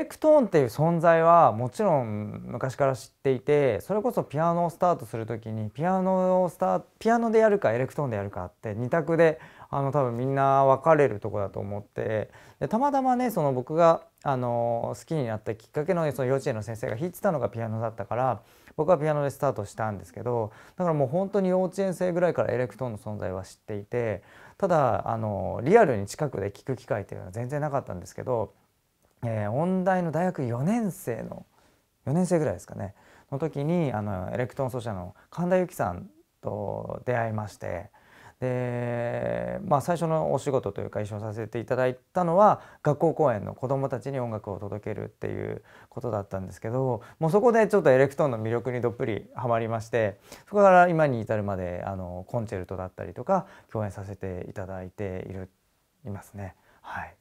エクトーンっていう存在はもちろん昔から知っていてそれこそピアノをスタートする時にピアノをスタピアノでやるかエレクトーンでやるかって2択であの多分みんな分かれるとこだと思ってでたまたまねその僕があの好きになったきっかけのその幼稚園の先生が弾いてたのがピアノだったから僕はピアノでスタートしたんですけどだからもう本当に幼稚園生ぐらいからエレクトーンの存在は知っていてただあのリアルに近くで聴く機会っていうのは全然なかったんですけど。えー、音大の大学4年生の4年生ぐらいですかねの時にあのエレクトーン奏者の神田由紀さんと出会いましてで、まあ、最初のお仕事というか一緒にさせていただいたのは学校公演の子どもたちに音楽を届けるっていうことだったんですけどもうそこでちょっとエレクトーンの魅力にどっぷりはまりましてそこから今に至るまであのコンチェルトだったりとか共演させていただいているいますね。はい